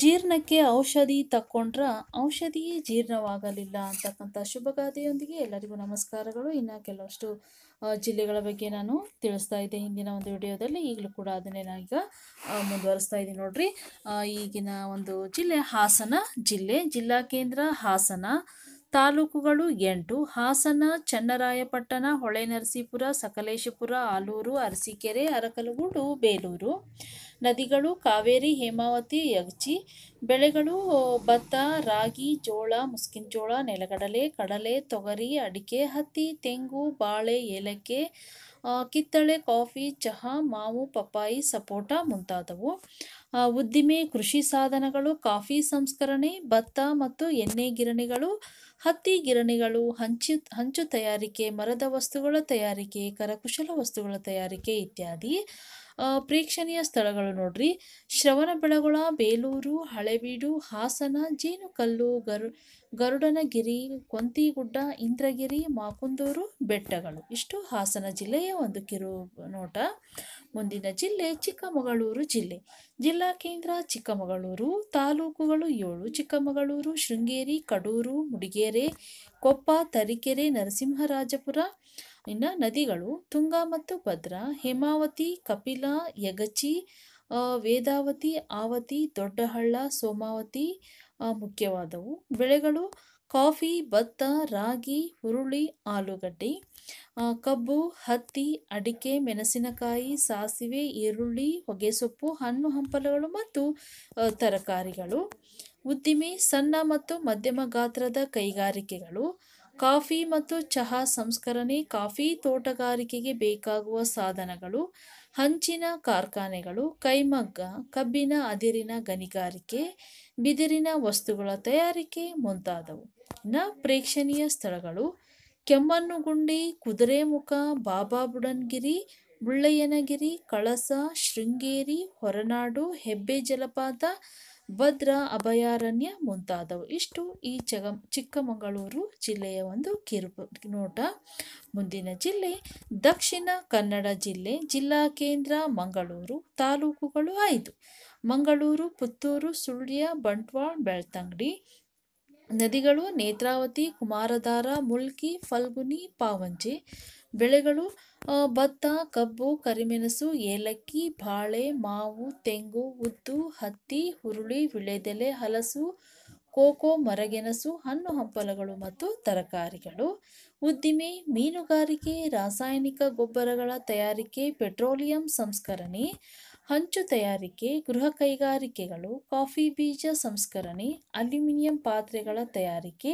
ಜೀರ್ಣಕ್ಕೆ ಔಷಧಿ ತಕ್ಕೊಂಡ್ರ ಔಷಧಿಯೇ ಜೀರ್ಣವಾಗಲಿಲ್ಲ ಅಂತಕ್ಕಂಥ ಶುಭಗಾದೆಯೊಂದಿಗೆ ಎಲ್ಲರಿಗೂ ನಮಸ್ಕಾರಗಳು ಇನ್ನು ಕೆಲವಷ್ಟು ಜಿಲ್ಲೆಗಳ ಬಗ್ಗೆ ನಾನು ತಿಳಿಸ್ತಾ ಇದ್ದೆ ಹಿಂದಿನ ಒಂದು ವಿಡಿಯೋದಲ್ಲಿ ಈಗಲೂ ಕೂಡ ಅದನ್ನೇ ಈಗ ಮುಂದುವರಿಸ್ತಾ ಇದ್ದೀನಿ ನೋಡ್ರಿ ಈಗಿನ ಒಂದು ಜಿಲ್ಲೆ ಹಾಸನ ಜಿಲ್ಲೆ ಜಿಲ್ಲಾ ಕೇಂದ್ರ ಹಾಸನ ತಾಲೂಕುಗಳು ಎಂಟು ಹಾಸನ ಚನ್ನರಾಯಪಟ್ಟಣ ಹೊಳೆನರಸೀಪುರ ಸಕಲೇಶಪುರ ಆಲೂರು ಅರಸೀಕೆರೆ ಅರಕಲಗೂಡು ಬೇಲೂರು ನದಿಗಳು ಕಾವೇರಿ ಹೇಮಾವತಿ ಯಗಚಿ ಬೆಳೆಗಳು ಭತ್ತ ರಾಗಿ ಜೋಳ ಜೋಳ ನೆಲಗಡಲೆ ಕಡಲೆ ತೊಗರಿ ಅಡಿಕೆ ಹತ್ತಿ ತೆಂಗು ಬಾಳೆ ಏಲಕ್ಕೆ ಕಿತ್ತಳೆ ಕಾಫಿ ಚಹಾ ಮಾವು ಪಪ್ಪಾಯಿ ಸಪೋಟಾ ಮುಂತಾದವು ಉದ್ದಿಮೆ ಕೃಷಿ ಸಾಧನಗಳು ಕಾಫಿ ಸಂಸ್ಕರಣೆ ಭತ್ತ ಮತ್ತು ಎಣ್ಣೆ ಗಿರಣಿಗಳು ಹತ್ತಿ ಗಿರಣಿಗಳು ಹಂಚು ಹಂಚು ತಯಾರಿಕೆ ಮರದ ವಸ್ತುಗಳ ತಯಾರಿಕೆ ಕರಕುಶಲ ವಸ್ತುಗಳ ತಯಾರಿಕೆ ಇತ್ಯಾದಿ ಪ್ರೇಕ್ಷಣೀಯ ಸ್ಥಳಗಳು ನೋಡ್ರಿ ಶ್ರವಣಬೆಳಗೊಳ ಬೇಲೂರು ಹಳೆಬೀಡು ಹಾಸನ ಜೇನುಕಲ್ಲು ಗರು ಗರುಡನಗಿರಿ ಕೊಂತಿಗುಡ್ಡ ಇಂದ್ರಗಿರಿ ಮಾಕುಂದೂರು ಬೆಟ್ಟಗಳು ಇಷ್ಟು ಹಾಸನ ಜಿಲ್ಲೆಯ ಒಂದು ಕಿರು ನೋಟ ಮುಂದಿನ ಜಿಲ್ಲೆ ಚಿಕ್ಕಮಗಳೂರು ಜಿಲ್ಲೆ ಜಿಲ್ಲಾ ಕೇಂದ್ರ ಚಿಕ್ಕಮಗಳೂರು ತಾಲೂಕುಗಳು ಏಳು ಚಿಕ್ಕಮಗಳೂರು ಶೃಂಗೇರಿ ಕಡೂರು ಮುಡಿಗೆರೆ ಕೊಪ್ಪ ತರೀಕೆರೆ ನರಸಿಂಹರಾಜಪುರ ಇನ್ನು ನದಿಗಳು ತುಂಗಾ ಮತ್ತು ಭದ್ರಾ ಹೇಮಾವತಿ ಕಪಿಲಾ ಯಗಚಿ ವೇದಾವತಿ ಆವತಿ ದೊಡ್ಡಹಳ್ಳ ಸೋಮಾವತಿ ಮುಖ್ಯವಾದವು ಬೆಳೆಗಳು ಕಾಫಿ ಭತ್ತ ರಾಗಿ ಹುರುಳಿ ಆಲೂಗಡ್ಡೆ ಕಬ್ಬು ಹತ್ತಿ ಅಡಿಕೆ ಮೆಣಸಿನಕಾಯಿ ಸಾಸಿವೆ ಈರುಳ್ಳಿ ಹೊಗೆಸೊಪ್ಪು ಹಣ್ಣು ಹಂಪಲುಗಳು ಮತ್ತು ತರಕಾರಿಗಳು ಉದ್ದಿಮೆ ಸಣ್ಣ ಮತ್ತು ಮಧ್ಯಮ ಗಾತ್ರದ ಕೈಗಾರಿಕೆಗಳು ಕಾಫಿ ಮತ್ತು ಚಹಾ ಸಂಸ್ಕರಣೆ ಕಾಫಿ ತೋಟಗಾರಿಕೆಗೆ ಬೇಕಾಗುವ ಸಾಧನಗಳು ಹಂಚಿನ ಕಾರ್ಖಾನೆಗಳು ಕೈಮಗ್ಗ ಕಬ್ಬಿನ ಅದಿರಿನ ಗಣಿಗಾರಿಕೆ ಬಿದಿರಿನ ವಸ್ತುಗಳ ತಯಾರಿಕೆ ಮುಂತಾದವು ನ ಪ್ರೇಕ್ಷಣೀಯ ಸ್ಥಳಗಳು ಕೆಮ್ಮಣ್ಣುಗುಂಡಿ ಕುದುರೆಮುಖ ಬಾಬಾ ಬುಡನ್ಗಿರಿ ಮುಳ್ಳಯ್ಯನಗಿರಿ ಕಳಸ ಶೃಂಗೇರಿ ಹೊರನಾಡು ಹೆಬ್ಬೆ ಜಲಪಾತ ಭದ್ರ ಅಭಯಾರಣ್ಯ ಮುಂತಾದವು ಇಷ್ಟು ಈ ಚಗ ಚಿಕ್ಕಮಗಳೂರು ಜಿಲ್ಲೆಯ ಒಂದು ಕಿರು ನೋಟ ಮುಂದಿನ ಜಿಲ್ಲೆ ದಕ್ಷಿಣ ಕನ್ನಡ ಜಿಲ್ಲೆ ಜಿಲ್ಲಾ ಕೇಂದ್ರ ಮಂಗಳೂರು ತಾಲೂಕುಗಳು ಆಯಿತು ಮಂಗಳೂರು ಪುತ್ತೂರು ಸುಳ್ಯ ಬಂಟ್ವಾಳ ಬೆಳ್ತಂಗಡಿ ನದಿಗಳು ನೇತ್ರಾವತಿ ಕುಮಾರಧಾರ ಮುಲ್ಕಿ ಫಲ್ಗುನಿ ಪಾವಂಜಿ ಬೆಳೆಗಳು ಭತ್ತ ಕಬ್ಬು ಕರಿಮೆಣಸು ಏಲಕ್ಕಿ ಬಾಳೆ ಮಾವು ತೆಂಗು ಉದ್ದು ಹತ್ತಿ ಹುರುಳಿ ವಿಳೆದೆಲೆ ಹಲಸು ಕೋಕೋ ಮರಗೆಣಸು ಹಣ್ಣು ಹಂಪಲಗಳು ಮತ್ತು ತರಕಾರಿಗಳು ಉದ್ದಿಮೆ ಮೀನುಗಾರಿಕೆ ರಾಸಾಯನಿಕ ಗೊಬ್ಬರಗಳ ತಯಾರಿಕೆ ಪೆಟ್ರೋಲಿಯಂ ಸಂಸ್ಕರಣೆ ಹಂಚು ತಯಾರಿಕೆ ಗೃಹ ಕೈಗಾರಿಕೆಗಳು ಕಾಫಿ ಬೀಜ ಸಂಸ್ಕರಣೆ ಅಲ್ಯೂಮಿನಿಯಂ ಪಾತ್ರೆಗಳ ತಯಾರಿಕೆ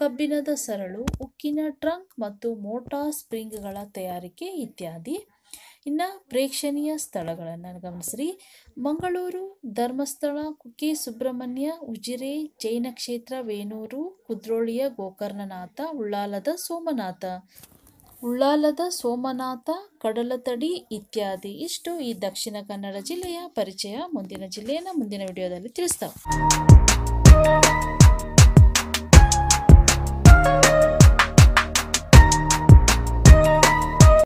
ಕಬ್ಬಿಣದ ಸರಳು ಉಕ್ಕಿನ ಟ್ರಂಕ್ ಮತ್ತು ಮೋಟಾರ್ ಸ್ಪ್ರಿಂಗ್ಗಳ ತಯಾರಿಕೆ ಇತ್ಯಾದಿ ಇನ್ನು ಪ್ರೇಕ್ಷಣೀಯ ಸ್ಥಳಗಳನ್ನು ಗಮನಿಸ್ರಿ ಮಂಗಳೂರು ಧರ್ಮಸ್ಥಳ ಕುಕ್ಕೆ ಸುಬ್ರಹ್ಮಣ್ಯ ಉಜಿರೆ ಜೈನ ಕ್ಷೇತ್ರ ವೇಣೂರು ಕುದ್ರೋಳಿಯ ಗೋಕರ್ಣನಾಥ ಉಳ್ಳಾಲದ ಸೋಮನಾಥ ಉಳ್ಳಾಲದ ಸೋಮನಾಥ ಕಡಲತಡಿ ಇತ್ಯಾದಿ ಇಷ್ಟು ಈ ದಕ್ಷಿಣ ಕನ್ನಡ ಜಿಲ್ಲೆಯ ಪರಿಚಯ ಮುಂದಿನ ಜಿಲ್ಲೆಯನ್ನು ಮುಂದಿನ ವಿಡಿಯೋದಲ್ಲಿ ತಿಳಿಸ್ತಾವೆ